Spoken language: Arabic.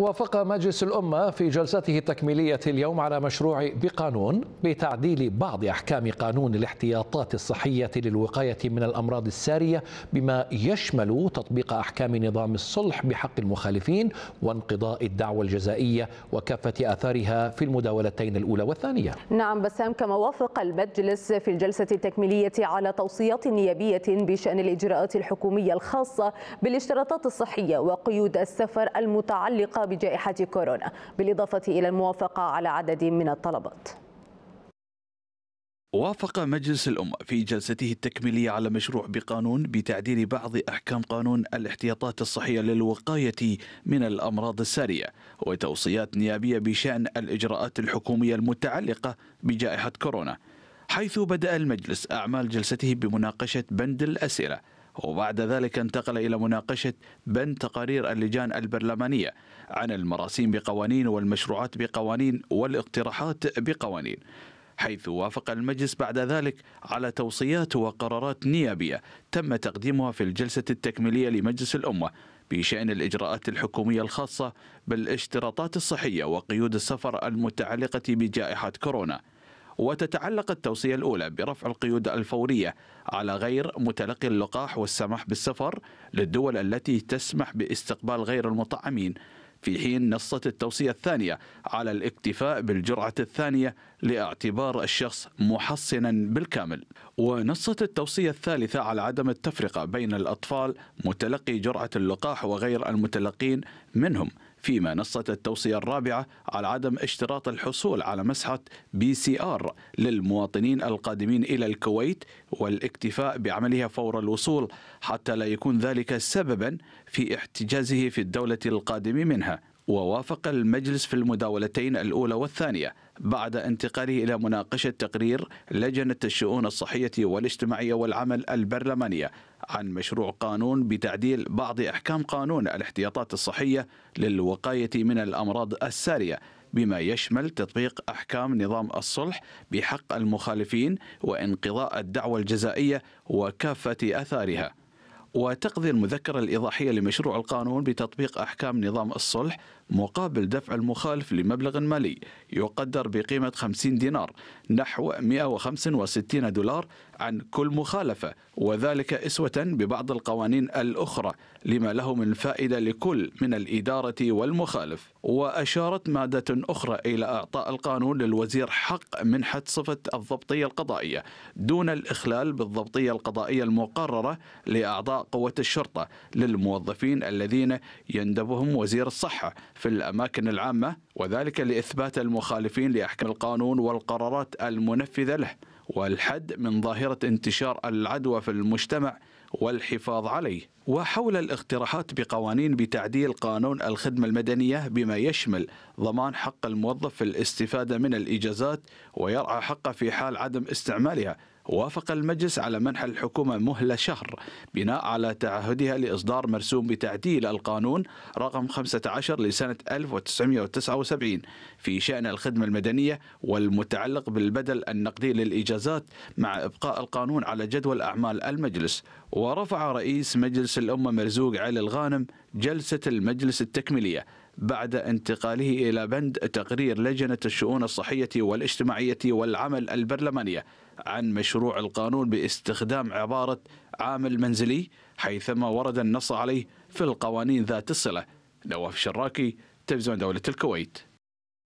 وافق مجلس الأمة في جلسته التكميلية اليوم على مشروع بقانون بتعديل بعض أحكام قانون الاحتياطات الصحية للوقاية من الأمراض السارية بما يشمل تطبيق أحكام نظام الصلح بحق المخالفين وانقضاء الدعوة الجزائية وكافة أثارها في المداولتين الأولى والثانية نعم بسام كما وافق المجلس في الجلسة التكميلية على توصيات نيابية بشأن الإجراءات الحكومية الخاصة بالاشتراطات الصحية وقيود السفر المتعلقة بجائحة كورونا بالإضافة إلى الموافقة على عدد من الطلبات وافق مجلس الأمة في جلسته التكميلية على مشروع بقانون بتعديل بعض أحكام قانون الاحتياطات الصحية للوقاية من الأمراض السارية وتوصيات نيابية بشأن الإجراءات الحكومية المتعلقة بجائحة كورونا حيث بدأ المجلس أعمال جلسته بمناقشة بند الأسئلة وبعد ذلك انتقل إلى مناقشة بند تقارير اللجان البرلمانية عن المراسيم بقوانين والمشروعات بقوانين والاقتراحات بقوانين حيث وافق المجلس بعد ذلك على توصيات وقرارات نيابية تم تقديمها في الجلسة التكميلية لمجلس الأمة بشأن الإجراءات الحكومية الخاصة بالاشتراطات الصحية وقيود السفر المتعلقة بجائحة كورونا وتتعلق التوصية الأولى برفع القيود الفورية على غير متلقي اللقاح والسماح بالسفر للدول التي تسمح باستقبال غير المطعمين في حين نصت التوصية الثانية على الاكتفاء بالجرعة الثانية لاعتبار الشخص محصنا بالكامل ونصت التوصية الثالثة على عدم التفرقة بين الأطفال متلقي جرعة اللقاح وغير المتلقين منهم فيما نصت التوصية الرابعة على عدم اشتراط الحصول على مسحة بي سي آر للمواطنين القادمين إلى الكويت والاكتفاء بعملها فور الوصول حتى لا يكون ذلك سببا في احتجازه في الدولة القادم منها ووافق المجلس في المداولتين الأولى والثانية بعد انتقاله إلى مناقشة تقرير لجنة الشؤون الصحية والاجتماعية والعمل البرلمانية عن مشروع قانون بتعديل بعض أحكام قانون الاحتياطات الصحية للوقاية من الأمراض السارية بما يشمل تطبيق احكام نظام الصلح بحق المخالفين وانقضاء الدعوة الجزائيه وكافه اثارها. وتقضي المذكرة الإضاحية لمشروع القانون بتطبيق أحكام نظام الصلح مقابل دفع المخالف لمبلغ مالي يقدر بقيمة 50 دينار نحو 165 دولار عن كل مخالفة وذلك إسوة ببعض القوانين الأخرى لما له من فائدة لكل من الإدارة والمخالف وأشارت مادة أخرى إلى إعطاء القانون للوزير حق منحة صفة الضبطية القضائية دون الإخلال بالضبطية القضائية المقررة لأعضاء قوة الشرطة للموظفين الذين يندبهم وزير الصحة في الأماكن العامة وذلك لإثبات المخالفين لأحكام القانون والقرارات المنفذة له والحد من ظاهرة انتشار العدوى في المجتمع والحفاظ عليه وحول الاقتراحات بقوانين بتعديل قانون الخدمة المدنية بما يشمل ضمان حق الموظف في الاستفادة من الإجازات ويرعى حقه في حال عدم استعمالها وافق المجلس على منح الحكومة مهلة شهر بناء على تعهدها لإصدار مرسوم بتعديل القانون رقم 15 لسنة 1979 في شأن الخدمة المدنية والمتعلق بالبدل النقدي للإجازات مع إبقاء القانون على جدول أعمال المجلس ورفع رئيس مجلس الأمة مرزوق علي الغانم جلسة المجلس التكميلية بعد انتقاله إلى بند تقرير لجنة الشؤون الصحية والاجتماعية والعمل البرلمانية عن مشروع القانون باستخدام عبارة عامل منزلي حيثما ورد النص عليه في القوانين ذات الصلة نواف شراكي تلفزيون دولة الكويت